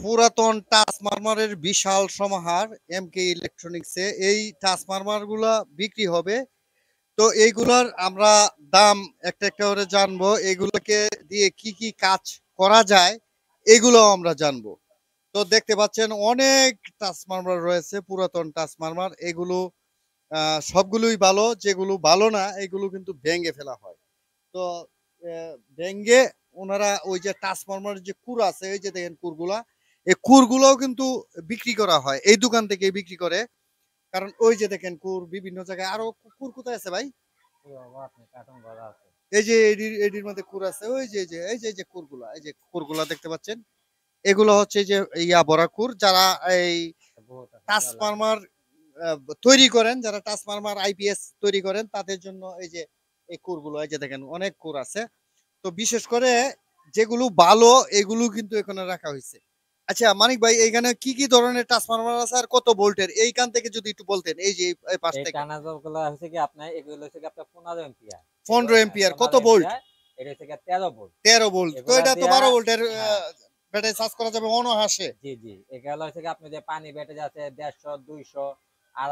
পুরাতন টাসমারমারের বিশাল সমাহার M K ইলেকট্রনিক্সে এই গুলা বিক্রি হবে তো এইগুলার আমরা দাম একটা একটা করে জানবো এগুলোকে দিয়ে কি কি কাজ করা যায় এগুলো আমরা জানবো তো দেখতে পাচ্ছেন অনেক টাসমারমার রয়েছে পুরাতন টাসমারমার এগুলো সবগুলোই ভালো যেগুলো ভালো না এগুলো কিন্তু ভেঙে ফেলা হয় তো ভেঙে ওনারা ওই যে টাসমারমার যে কুর আছে ওই যে দেখেন কুরগুলা এই কুরগুলোও কিন্তু বিক্রি করা হয় এই দোকান থেকে বিক্রি করে কারণ ওই যে দেখেন কুর বিভিন্ন জায়গায় আরো কুর কোথায় আছে ভাই এই যে এডির মধ্যে কুর আছে ওই যে যে এই যে যে কুরগুলা এই যে কুরগুলা দেখতে পাচ্ছেন এগুলো হচ্ছে যে ইয়া বড়া কুর যারা এই ট্রান্সফার্মার তৈরি করেন যারা ট্রান্সফার্মার আইপিএস তৈরি করেন তাদের জন্য এই যে এই কুরগুলো এই যে দেখেন অনেক কুর আছে তো বিশেষ করে যেগুলো ভালো এগুলো কিন্তু এখানে রাখা হয়েছে আচ্ছা মানিক ভাই এইখানে কি কি ধরনের ট্রান্সফরমার আছে আর কত ভোল্টের এইখান থেকে যদি একটু বলতেন এই যে এই পাশ থেকে এই কানাজগুলো আছে কি আপনার এগুলো হচ্ছে কি আপনার 15 एंपিয়ার 15 एंपিয়ার কত ভোল্ট এটা থেকে 13 ভোল্ট 13 ভোল্ট তো এটা তো 12 ভোল্টের হ্যাঁ। ব্যাটারি চার্জ করা যাবে অনহাসে জি জি এগুলো হচ্ছে আপনি যে পানি ব্যাটারি আছে 150 200 এটা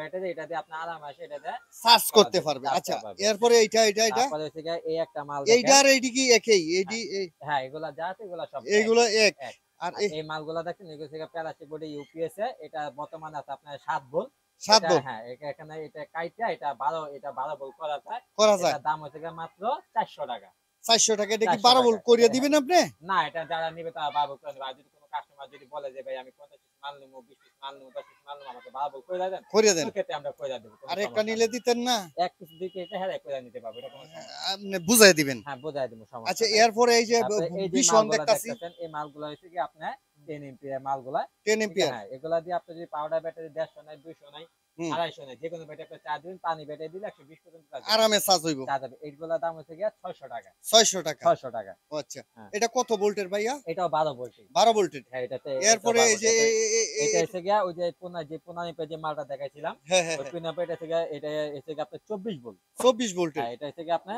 বর্তমানে আছে আপনার সাত হ্যাঁ এটা এটা দাম হচ্ছে মাত্র চারশো টাকা চারশো টাকা এটা কি বারো বোল করিয়ে হ্যাঁ। দিবেন আপনি না এটা যারা নিবে তারা বারো বোল করে কাস্টমার যদি বলে যে ভাই আমি 50 পিস মাল নেবো 20 পিস মাল নেবো 10 পিস মাল নেব আমাকে ভালো করে দেন কইরা দেন সেক্ষেত্রে আমরা করে দেব আর একটা নিলে দিতেন না এক পিস দিকে এটা হ্যাঁ করে নিতে পারবো আপনি বুঝাই দিবেন হ্যাঁ বুঝাই দেব সমস্যা আচ্ছা এরপরে এই যে এই মালগুলো হইছে কি আপনার চব্বিশ এম্পিয়ার মালগুলা 10 এম্পিয়ার হ্যাঁ এগুলা দিয়ে আপনি যদি পাউডার ব্যাটারি নাই নাই নাই যে কোনো ব্যাটারি পানি ব্যাটারি দিলে পর্যন্ত আরামে চার্জ হইব চার্জ হবে এইগুলা দাম হচ্ছে গিয়া টাকা টাকা টাকা আচ্ছা হ্যাঁ। এটা কত ভোল্টের ভাইয়া এটাও ভোল্টের ভোল্টের হ্যাঁ এটাতে এরপরে এই যে এটা এসে গিয়া ওই যে পোনা যে পোনা নিপে যে মালটা দেখাইছিলাম হ্যাঁ, হ্যাঁ, ওই পোনা এসে গিয়া এটা এসে গিয়া আপনার চব্বিশ ভোল্ট হ্যাঁ এটা এসে গিয়া আপনার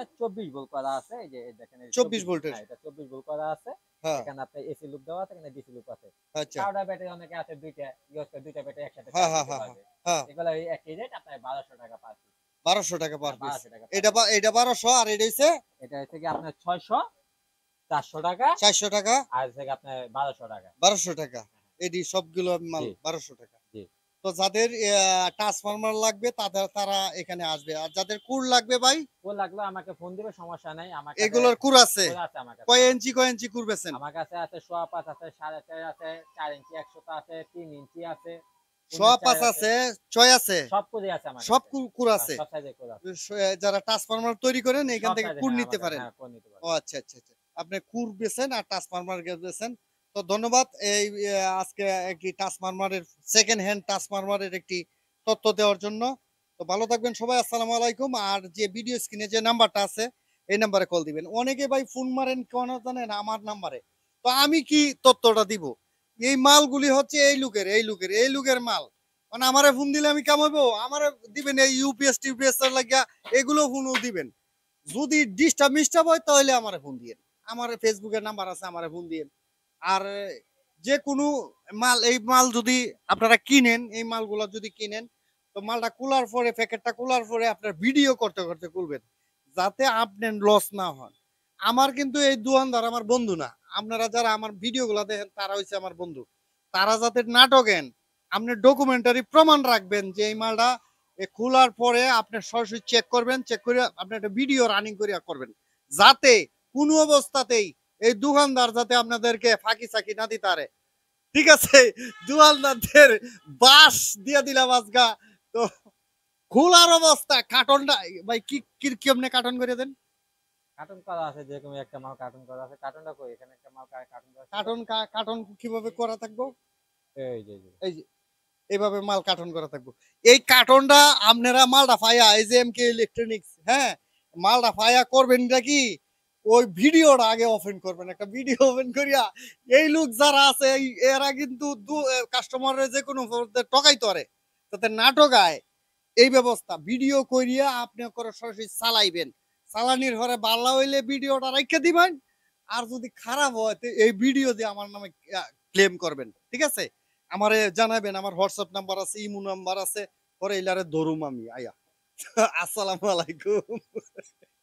ভোল্ট করা আছে এই যে দেখেন 24 ভোল্টের এটা চব্বিশ ভোল্ট করা আছে এখানে আপনি এসি লুপ দেওয়া আছে এখানে ডিসি লুপ আছে চারটা ব্যাটারি অনেকে আছে দুইটা ইউজ করে দুইটা ব্যাটারি একসাথে হ্যাঁ হ্যাঁ হ্যাঁ, হ্যাঁ হ্যাঁ এগুলো এই একই রেট আপনার 1200 টাকা পার পিস 1200 টাকা পার হ্যাঁ, পিস এটা এটা 1200 আর এটা হইছে এটা হইছে কি আপনার 600 400 টাকা 400 টাকা আর হচ্ছে আপনার 1200 টাকা 1200 টাকা এডি সবগুলো মাল 1200 টাকা তো যাদের ট্রান্সফরমার লাগবে তাদের তারা এখানে আসবে আর যাদের কুর লাগবে ভাই ও লাগলো আমাকে ফোন দিবে সমস্যা নাই আমার এগুলোর কুর আছে কয় ইঞ্চি কয় ইঞ্চি কুর বেছেন আমার কাছে আছে সোয়া পাঁচ আছে সাড়ে চার আছে চার ইঞ্চি একশো আছে তিন ইঞ্চি আছে পাঁচ আছে ছয় আছে সব আছে হ্যাঁ, যারা ট্রান্সফরমার তৈরি করেন এখান থেকে হ্যাঁ, হ্যাঁ, নিতে পারেন ও আচ্ছা, আচ্ছা আচ্ছা আপনি কুর বেছেন আর ট্রান্সফরমার বেছেন তো ধন্যবাদ এই আজকে একটি টাসমারমারের সেকেন্ড হ্যান্ড টাসমারমারের একটি তথ্য দেওয়ার জন্য তো ভালো থাকবেন সবাই আসসালামু আলাইকুম আর যে ভিডিও স্ক্রিনে যে নাম্বারটা আছে এই নাম্বারে কল দিবেন অনেকে ভাই ফোন মারেন কেন জানেন আমার নাম্বারে তো আমি কি তথ্যটা দিব এই মালগুলি হচ্ছে এই লুকের এই লুকের এই লুকের মাল মানে আমারে ফোন দিলে আমি কামাবো আমারে দিবেন এই ইউপিএস টিউপিএস লাগিয়া এগুলো ফোনও দিবেন যদি ডিস্টার্ব মিস্টার্ব হয় তাহলে আমারে ফোন দিয়েন আমার ফেসবুকের নাম্বার আছে আমারে ফোন দিয়ে আর যে কোনো মাল এই মাল যদি আপনারা কিনেন এই মালগুলো যদি কিনেন তো মালটা কুলার পরে প্যাকেটটা কুলার পরে আপনার ভিডিও করতে করতে খুলবেন যাতে আপনার লস না হন আমার কিন্তু এই দোয়ানদার আমার বন্ধু না আপনারা যারা আমার ভিডিওগুলো দেখেন তারা হচ্ছে আমার বন্ধু তারা যাতে নাটকেন আপনি ডকুমেন্টারি প্রমাণ রাখবেন যে এই মালটা খোলার পরে আপনি সরাসরি চেক করবেন চেক করে আপনি একটা ভিডিও রানিং করিয়া করবেন যাতে কোনো অবস্থাতেই এই দোকানদার যাতে আপনাদেরকে ফাঁকি চাকি না দিতে পারে ঠিক আছে দোকানদারদের বাস দিয়ে দিলাম আজগা তো খোলার অবস্থা কার্টনটা ভাই কি কি কেমনে কার্টন করে দেন কার্টন করা আছে যেরকম একটা মাল কার্টন করা আছে কার্টনটা কই এখানে একটা মাল কার্টন করা কার্টন কার্টন কিভাবে করা থাকবো এই যে এই যে এইভাবে মাল কার্টন করা থাকবো এই কার্টনটা আপনারা মালটা ফায়া এই যে এম কে ইলেকট্রনিক্স হ্যাঁ মালটা ফায়া করবেন নাকি ওই ভিডিওর আগে ওপেন করবেন একটা ভিডিও ওপেন করিয়া এই লোক যারা আছে এরা কিন্তু কাস্টমারের যে কোনো টকাই তরে তাতে না ঠকায় এই ব্যবস্থা ভিডিও করিয়া আপনি করে সরাসরি চালাইবেন চালানির ঘরে বাল্লা হইলে ভিডিওটা রাখা দিবেন আর যদি খারাপ হয় তো এই ভিডিও দিয়ে আমার নামে ক্লেম করবেন ঠিক আছে আমারে জানাবেন আমার হোয়াটসঅ্যাপ নাম্বার আছে ইমো নাম্বার আছে পরে এলারে ধরুম আমি আয়া আসসালামু আলাইকুম